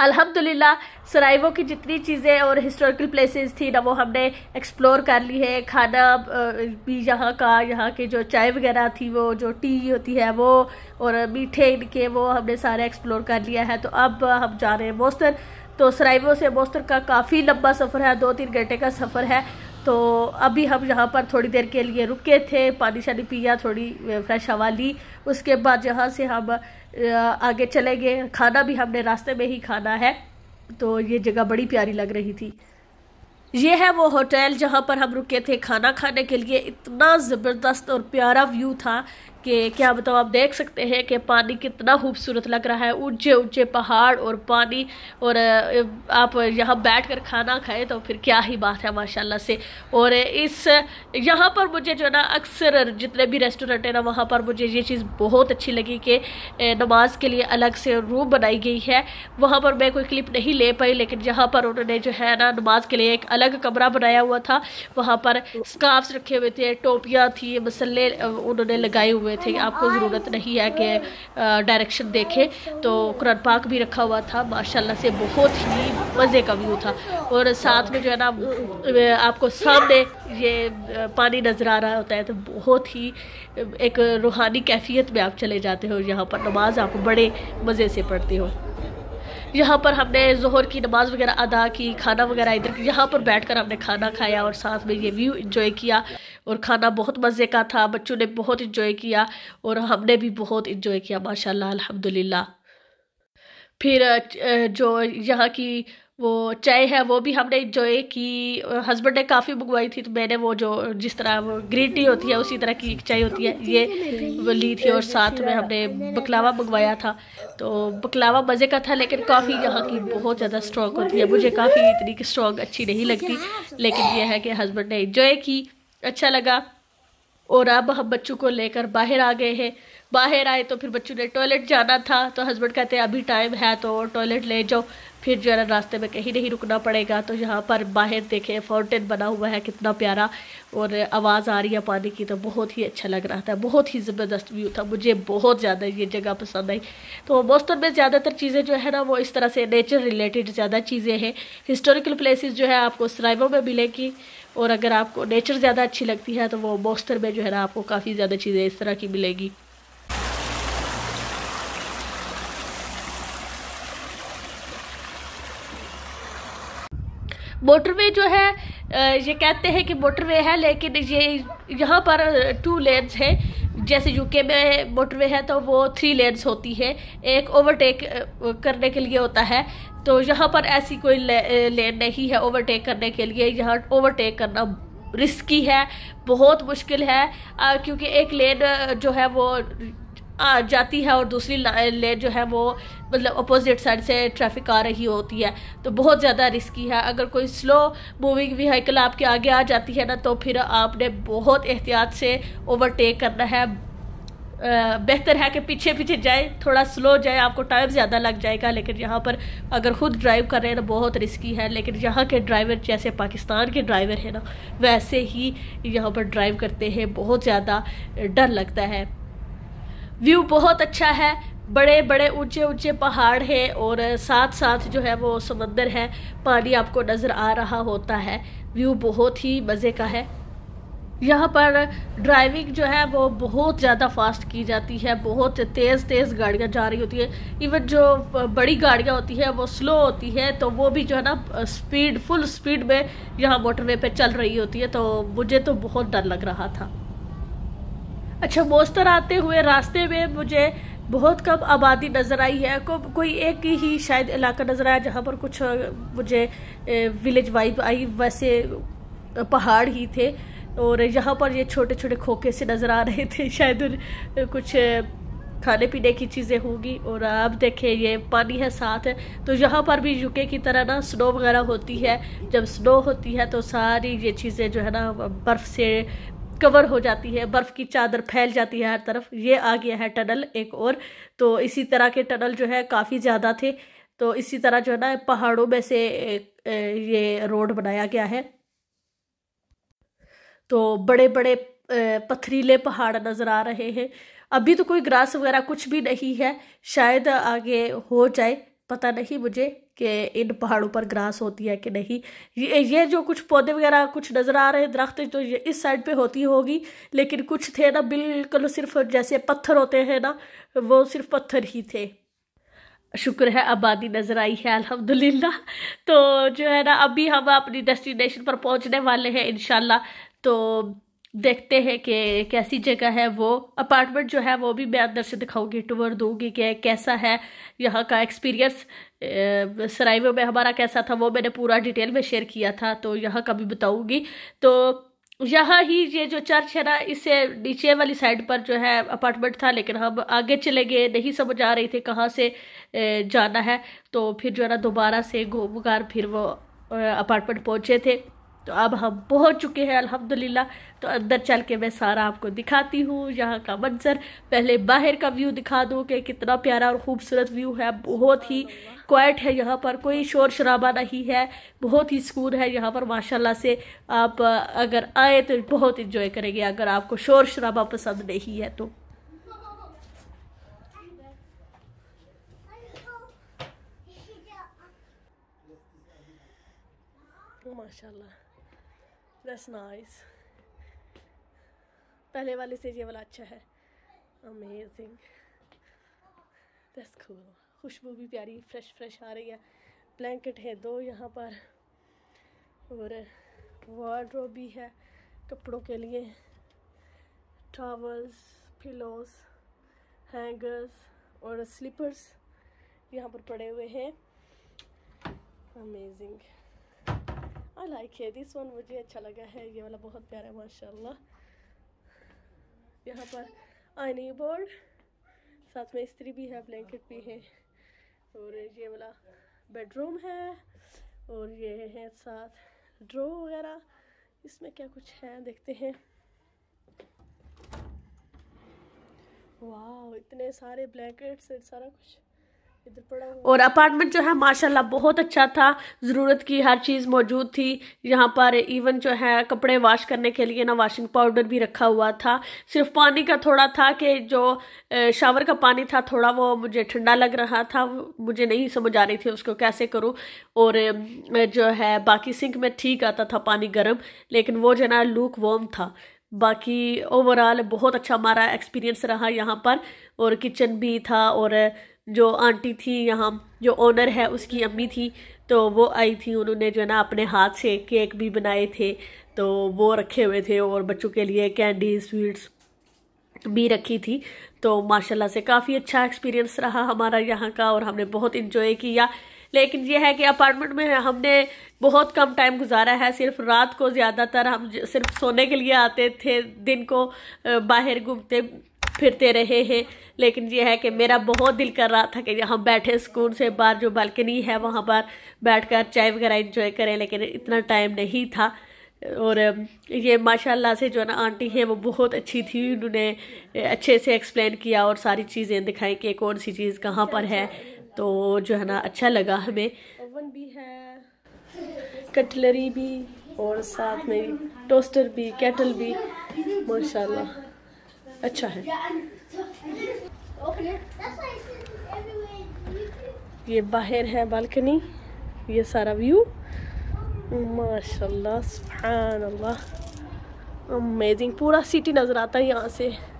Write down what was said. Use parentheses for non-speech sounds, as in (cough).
अल्हम्दुलिल्लाह सराइवों की जितनी चीज़ें और हिस्टोरिकल प्लेसेस थी ना वो हमने एक्सप्लोर कर ली है खाना भी यहाँ का यहाँ के जो चाय वगैरह थी वो जो टी होती है वो और मीठे इनके वो हमने सारे एक्सप्लोर कर लिया है तो अब हम जा रहे हैं बोस्तर तो सराइवों से बोस्तर का काफ़ी लंबा सफ़र है दो तीन घंटे का सफ़र है तो अभी हम यहाँ पर थोड़ी देर के लिए रुके थे पानी शानी पिया थोड़ी फ्रेश हवा ली उसके बाद यहाँ से हम आगे चले गए खाना भी हमने रास्ते में ही खाना है तो ये जगह बड़ी प्यारी लग रही थी ये है वो होटल जहाँ पर हम रुके थे खाना खाने के लिए इतना ज़बरदस्त और प्यारा व्यू था कि क्या बताओ आप देख सकते हैं कि पानी कितना खूबसूरत लग रहा है ऊंचे ऊंचे पहाड़ और पानी और आप यहाँ बैठ कर खाना खाएं तो फिर क्या ही बात है माशाल्लाह से और इस यहाँ पर मुझे जो है ना अक्सर जितने भी रेस्टोरेंट हैं ना वहाँ पर मुझे ये चीज़ बहुत अच्छी लगी कि नमाज के लिए अलग से रूम बनाई गई है वहाँ पर मैं कोई क्लिप नहीं ले पाई लेकिन जहाँ पर उन्होंने जो है ना नमाज के लिए एक अलग कमरा बनाया हुआ था वहाँ पर स्काफ्स रखे हुए थे टोपियाँ थी मसल्ले उन्होंने लगाए हुए हुए थे आपको ज़रूरत नहीं है कि डायरेक्शन देखें तो कुरान पाक भी रखा हुआ था माशाल्लाह से बहुत ही मज़े का व्यू था और साथ में जो है ना आपको सामने ये पानी नज़र आ रहा होता है तो बहुत ही एक रूहानी कैफियत में आप चले जाते हो यहाँ पर नमाज आप बड़े मज़े से पढ़ते हो यहाँ पर हमने जहर की नमाज़ वगैरह अदा की खाना वगैरह इधर यहाँ पर बैठ कर हमने खाना खाया और साथ में ये व्यू इन्जॉय किया और खाना बहुत मज़े का था बच्चों ने बहुत इन्जॉय किया और हमने भी बहुत इन्जॉय किया माशाल्लाह अल्हम्दुलिल्लाह फिर जो यहाँ की वो चाय है वो भी हमने इंजॉय की हस्बैंड ने काफ़ी मंगवाई थी तो मैंने वो जो जिस तरह वो ग्रीन टी होती है उसी तरह की चाय होती है ये वो ली थी और साथ में हमने बकलावा मंगवाया था तो बकलावा मज़े का था लेकिन काफ़ी यहाँ की बहुत ज़्यादा स्ट्रॉन्ग होती है मुझे काफ़ी इतनी की स्ट्रॉन्ग अच्छी नहीं लगती लेकिन यह है कि हस्बैंड ने इंजॉय की अच्छा लगा और अब हम बच्चों को लेकर बाहर आ गए हैं बाहर आए तो फिर बच्चों ने टॉयलेट जाना था तो हस्बैंड कहते हैं अभी टाइम है तो टॉयलेट ले जाओ फिर जो है ना रास्ते में कहीं नहीं रुकना पड़ेगा तो यहाँ पर बाहर देखें फाउंटेन बना हुआ है कितना प्यारा और आवाज़ आ रही है पानी की तो बहुत ही अच्छा लग रहा था बहुत ही ज़बरदस्त व्यू था मुझे बहुत ज़्यादा ये जगह पसंद आई तो बोस्टन में ज़्यादातर चीज़ें जो है ना वो इस तरह से नेचर रिलेटेड ज़्यादा चीज़ें हैं हिस्टोरिकल प्लेसेस जो है आपको सराइवो में मिलेंगी और अगर आपको नेचर ज़्यादा अच्छी लगती है तो वो बोस्तर में जो है ना आपको काफ़ी ज़्यादा चीज़ें इस तरह की मिलेंगी मोटरवे जो है ये कहते हैं कि मोटरवे है लेकिन ये यहाँ पर टू लेन्स है जैसे यूके में मोटरवे है तो वो थ्री लेन्स होती है एक ओवरटेक करने के लिए होता है तो यहाँ पर ऐसी कोई लेन नहीं है ओवरटेक करने के लिए यहाँ ओवरटेक करना रिस्की है बहुत मुश्किल है क्योंकि एक लेन जो है वो जाती है और दूसरी लेन जो है वो मतलब अपोजिट साइड से ट्रैफिक आ रही होती है तो बहुत ज़्यादा रिस्की है अगर कोई स्लो मूविंग व्हीकल आपके आगे आ जाती है ना तो फिर आपने बहुत एहतियात से ओवरटेक करना है बेहतर है कि पीछे पीछे जाए थोड़ा स्लो जाए आपको टाइम ज़्यादा लग जाएगा लेकिन यहाँ पर अगर खुद ड्राइव कर रहे हैं तो बहुत रिस्की है लेकिन यहाँ के ड्राइवर जैसे पाकिस्तान के ड्राइवर हैं ना वैसे ही यहाँ पर ड्राइव करते हैं बहुत ज़्यादा डर लगता है व्यू बहुत अच्छा है बड़े बड़े ऊंचे ऊंचे पहाड़ हैं और साथ साथ जो है वो समंदर है पानी आपको नज़र आ रहा होता है व्यू बहुत ही मज़े का है यहाँ पर ड्राइविंग जो है वो बहुत ज़्यादा फास्ट की जाती है बहुत तेज़ तेज़ गाड़ियाँ जा रही होती है इवन जो बड़ी गाड़ियाँ होती है वो स्लो होती है तो वो भी जो है ना स्पीड फुल स्पीड में यहाँ मोटरवे पे चल रही होती है तो मुझे तो बहुत डर लग रहा था अच्छा मोस्तर आते हुए रास्ते में मुझे बहुत कम आबादी नज़र आई है को, कोई एक ही शायद इलाका नज़र आया जहाँ पर कुछ मुझे विलेज वाइब आई वैसे पहाड़ ही थे और यहाँ पर ये छोटे छोटे खोखे से नज़र आ रहे थे (laughs) शायद कुछ खाने पीने की चीज़ें होंगी और अब देखें ये पानी है साथ है तो यहाँ पर भी यूके की तरह ना स्नो वगैरह होती है जब स्नो होती है तो सारी ये चीज़ें जो है ना बर्फ़ से कवर हो जाती है बर्फ़ की चादर फैल जाती है हर तरफ ये आ गया है टनल एक और तो इसी तरह के टनल जो है काफ़ी ज़्यादा थे तो इसी तरह जो है ना पहाड़ों में से ये रोड बनाया गया है तो बड़े बड़े पथरीले पहाड़ नज़र आ रहे हैं अभी तो कोई ग्रास वगैरह कुछ भी नहीं है शायद आगे हो जाए पता नहीं मुझे कि इन पहाड़ों पर ग्रास होती है कि नहीं ये ये जो कुछ पौधे वगैरह कुछ नज़र आ रहे हैं दरख्त तो ये इस साइड पे होती होगी लेकिन कुछ थे ना बिल्कुल सिर्फ जैसे पत्थर होते हैं ना वो सिर्फ पत्थर ही थे शुक्र है आबादी नज़र आई है अल्हम्दुलिल्लाह तो जो है ना अभी हम अपनी डेस्टिनेशन पर पहुंचने वाले हैं इन तो देखते हैं कि कैसी जगह है वो अपार्टमेंट जो है वो भी मैं अंदर से दिखाऊंगी टूर दूंगी कि कैसा है यहाँ का एक्सपीरियंस सराइवे में हमारा कैसा था वो मैंने पूरा डिटेल में शेयर किया था तो यहाँ का भी बताऊंगी तो यहाँ ही ये जो चर्च है ना इससे नीचे वाली साइड पर जो है अपार्टमेंट था लेकिन हम आगे चले गए नहीं समझ आ रही थी कहाँ से जाना है तो फिर जो है ना दोबारा से घूम फिर वो अपार्टमेंट पहुँचे थे तो अब हम पहुंच चुके हैं अल्हम्दुलिल्लाह तो अंदर चल के मैं सारा आपको दिखाती हूँ यहाँ का मंजर पहले बाहर का व्यू दिखा दूँ कि कितना प्यारा और ख़ूबसूरत व्यू है बहुत ही क्वाइट है यहाँ पर कोई शोर शराबा नहीं है बहुत ही सुकून है यहाँ पर माशाल्लाह से आप अगर आए तो बहुत इंजॉय करेंगे अगर आपको शोर शराबा पसंद नहीं है तो माशाल्लाह दस नाइस पहले वाले से ये वाला अच्छा है अमेजिंग दस खूब खुशबू भी प्यारी फ्रेश फ्रेश आ रही है ब्लैंकेट है दो यहाँ पर और वार्ड भी है कपड़ों के लिए टावल्स पिलोस हैंगर्स और स्लीपर्स यहाँ पर पड़े हुए हैं अमेजिंग आई लाइक है दिस वन मुझे अच्छा लगा है ये वाला बहुत प्यारा है माशाल्लाह यहाँ पर आईने बोर्ड साथ में स्त्री भी है ब्लैंकेट भी है और ये वाला बेडरूम है और ये है साथ ड्रो वगैरह इसमें क्या कुछ है देखते हैं वाह इतने सारे ब्लैंकेट्स सारा कुछ और अपार्टमेंट जो है माशाल्लाह बहुत अच्छा था ज़रूरत की हर चीज़ मौजूद थी यहाँ पर इवन जो है कपड़े वाश करने के लिए ना वाशिंग पाउडर भी रखा हुआ था सिर्फ पानी का थोड़ा था कि जो शावर का पानी था थोड़ा वो मुझे ठंडा लग रहा था मुझे नहीं समझ आ रही थी उसको कैसे करूँ और जो है बाकी सिंक में ठीक आता था पानी गर्म लेकिन वो जो ना लूक वॉम था बाकी ओवरऑल बहुत अच्छा हमारा एक्सपीरियंस रहा यहाँ पर और किचन भी था और जो आंटी थी यहाँ जो ओनर है उसकी अम्मी थी तो वो आई थी उन्होंने जो है ना अपने हाथ से केक भी बनाए थे तो वो रखे हुए थे और बच्चों के लिए कैंडी स्वीट्स भी रखी थी तो माशाल्लाह से काफ़ी अच्छा एक्सपीरियंस रहा हमारा यहाँ का और हमने बहुत इन्जॉय किया लेकिन यह है कि अपार्टमेंट में हमने बहुत कम टाइम गुजारा है सिर्फ रात को ज़्यादातर हम सिर्फ सोने के लिए आते थे दिन को बाहर घूमते फिरते रहे हैं लेकिन यह है कि मेरा बहुत दिल कर रहा था कि यहाँ बैठे सुकून से बाहर जो बालकनी है वहाँ पर बैठकर चाय वगैरह इंजॉय करें लेकिन इतना टाइम नहीं था और ये माशाल्लाह से जो है ना आंटी हैं वो बहुत अच्छी थी उन्होंने अच्छे से एक्सप्लेन किया और सारी चीज़ें दिखाई कि कौन सी चीज़ कहाँ पर है तो जो है ना अच्छा लगा हमें ओवन भी है कटलरी भी और साथ में टोस्टर भी कैटल भी माशाल्लाह अच्छा है ये बाहर है बालकनी ये सारा व्यू माशाल्लाह अल्लाह अमेजिंग पूरा सिटी नज़र आता है यहाँ से